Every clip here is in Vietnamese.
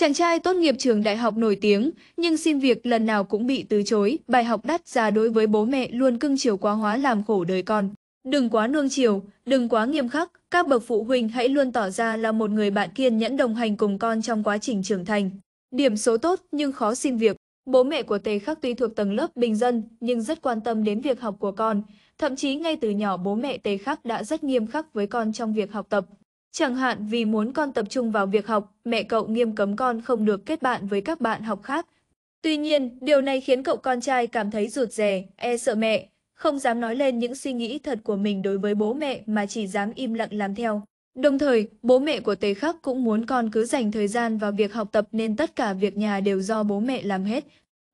Chàng trai tốt nghiệp trường đại học nổi tiếng, nhưng xin việc lần nào cũng bị từ chối, bài học đắt giá đối với bố mẹ luôn cưng chiều quá hóa làm khổ đời con. Đừng quá nương chiều, đừng quá nghiêm khắc, các bậc phụ huynh hãy luôn tỏ ra là một người bạn kiên nhẫn đồng hành cùng con trong quá trình trưởng thành. Điểm số tốt nhưng khó xin việc. Bố mẹ của Tề Khắc tuy thuộc tầng lớp bình dân nhưng rất quan tâm đến việc học của con, thậm chí ngay từ nhỏ bố mẹ Tề Khắc đã rất nghiêm khắc với con trong việc học tập. Chẳng hạn vì muốn con tập trung vào việc học, mẹ cậu nghiêm cấm con không được kết bạn với các bạn học khác. Tuy nhiên, điều này khiến cậu con trai cảm thấy rụt rè, e sợ mẹ, không dám nói lên những suy nghĩ thật của mình đối với bố mẹ mà chỉ dám im lặng làm theo. Đồng thời, bố mẹ của Tề Khắc cũng muốn con cứ dành thời gian vào việc học tập nên tất cả việc nhà đều do bố mẹ làm hết.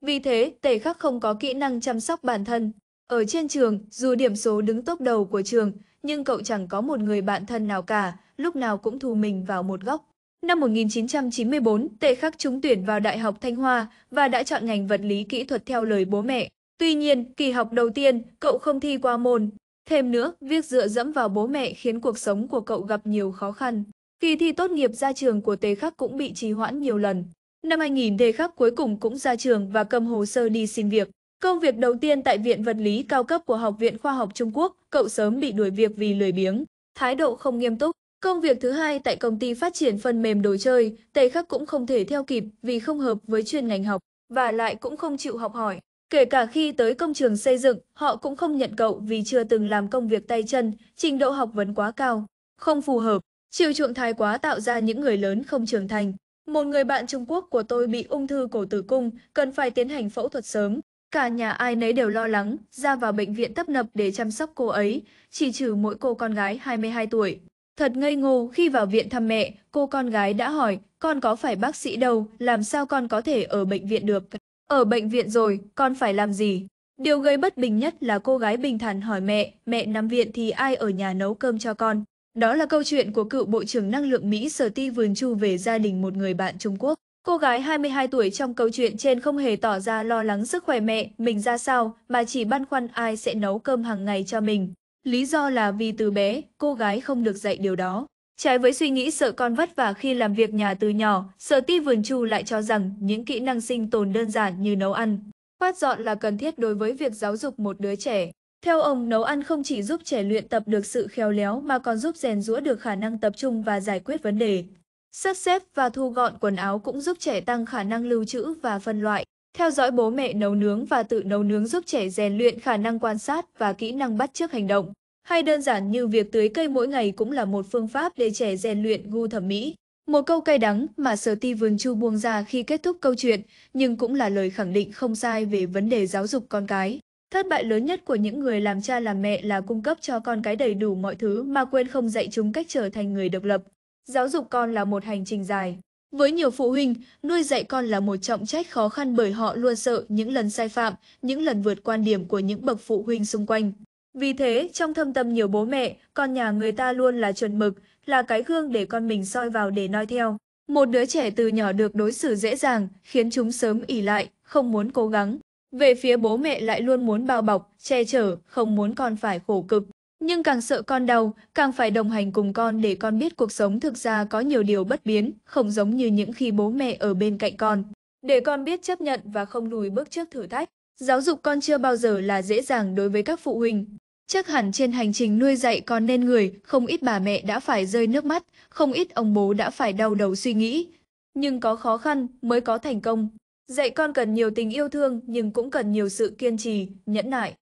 Vì thế, Tề Khắc không có kỹ năng chăm sóc bản thân. Ở trên trường, dù điểm số đứng top đầu của trường, nhưng cậu chẳng có một người bạn thân nào cả, lúc nào cũng thù mình vào một góc. Năm 1994, Tệ Khắc trúng tuyển vào Đại học Thanh Hoa và đã chọn ngành vật lý kỹ thuật theo lời bố mẹ. Tuy nhiên, kỳ học đầu tiên, cậu không thi qua môn. Thêm nữa, việc dựa dẫm vào bố mẹ khiến cuộc sống của cậu gặp nhiều khó khăn. Kỳ thi tốt nghiệp ra trường của Tề Khắc cũng bị trì hoãn nhiều lần. Năm 2000 Tề Khắc cuối cùng cũng ra trường và cầm hồ sơ đi xin việc. Công việc đầu tiên tại Viện Vật lý cao cấp của Học viện Khoa học Trung Quốc, cậu sớm bị đuổi việc vì lười biếng, thái độ không nghiêm túc. Công việc thứ hai tại công ty phát triển phần mềm đồ chơi, Tề Khắc cũng không thể theo kịp vì không hợp với chuyên ngành học, và lại cũng không chịu học hỏi. Kể cả khi tới công trường xây dựng, họ cũng không nhận cậu vì chưa từng làm công việc tay chân, trình độ học vấn quá cao, không phù hợp. Chiều chuộng thái quá tạo ra những người lớn không trưởng thành. Một người bạn Trung Quốc của tôi bị ung thư cổ tử cung, cần phải tiến hành phẫu thuật sớm, Cả nhà ai nấy đều lo lắng, ra vào bệnh viện tấp nập để chăm sóc cô ấy, chỉ trừ mỗi cô con gái 22 tuổi. Thật ngây ngô khi vào viện thăm mẹ, cô con gái đã hỏi, con có phải bác sĩ đâu, làm sao con có thể ở bệnh viện được? Ở bệnh viện rồi, con phải làm gì? Điều gây bất bình nhất là cô gái bình thản hỏi mẹ, mẹ nằm viện thì ai ở nhà nấu cơm cho con? Đó là câu chuyện của cựu Bộ trưởng Năng lượng Mỹ sở Steve Chu về gia đình một người bạn Trung Quốc. Cô gái 22 tuổi trong câu chuyện trên không hề tỏ ra lo lắng sức khỏe mẹ mình ra sao mà chỉ băn khoăn ai sẽ nấu cơm hàng ngày cho mình. Lý do là vì từ bé, cô gái không được dạy điều đó. Trái với suy nghĩ sợ con vất vả khi làm việc nhà từ nhỏ, sở ti vườn chu lại cho rằng những kỹ năng sinh tồn đơn giản như nấu ăn, quát dọn là cần thiết đối với việc giáo dục một đứa trẻ. Theo ông, nấu ăn không chỉ giúp trẻ luyện tập được sự khéo léo mà còn giúp rèn rũa được khả năng tập trung và giải quyết vấn đề. Sắp xếp và thu gọn quần áo cũng giúp trẻ tăng khả năng lưu trữ và phân loại. Theo dõi bố mẹ nấu nướng và tự nấu nướng giúp trẻ rèn luyện khả năng quan sát và kỹ năng bắt chước hành động. Hay đơn giản như việc tưới cây mỗi ngày cũng là một phương pháp để trẻ rèn luyện gu thẩm mỹ. Một câu cay đắng mà sở ti vườn chu buông ra khi kết thúc câu chuyện, nhưng cũng là lời khẳng định không sai về vấn đề giáo dục con cái. Thất bại lớn nhất của những người làm cha làm mẹ là cung cấp cho con cái đầy đủ mọi thứ mà quên không dạy chúng cách trở thành người độc lập. Giáo dục con là một hành trình dài. Với nhiều phụ huynh, nuôi dạy con là một trọng trách khó khăn bởi họ luôn sợ những lần sai phạm, những lần vượt quan điểm của những bậc phụ huynh xung quanh. Vì thế, trong thâm tâm nhiều bố mẹ, con nhà người ta luôn là chuẩn mực, là cái gương để con mình soi vào để noi theo. Một đứa trẻ từ nhỏ được đối xử dễ dàng, khiến chúng sớm ỉ lại, không muốn cố gắng. Về phía bố mẹ lại luôn muốn bao bọc, che chở, không muốn con phải khổ cực. Nhưng càng sợ con đau, càng phải đồng hành cùng con để con biết cuộc sống thực ra có nhiều điều bất biến, không giống như những khi bố mẹ ở bên cạnh con. Để con biết chấp nhận và không lùi bước trước thử thách. Giáo dục con chưa bao giờ là dễ dàng đối với các phụ huynh. Chắc hẳn trên hành trình nuôi dạy con nên người, không ít bà mẹ đã phải rơi nước mắt, không ít ông bố đã phải đau đầu suy nghĩ. Nhưng có khó khăn mới có thành công. Dạy con cần nhiều tình yêu thương nhưng cũng cần nhiều sự kiên trì, nhẫn nại.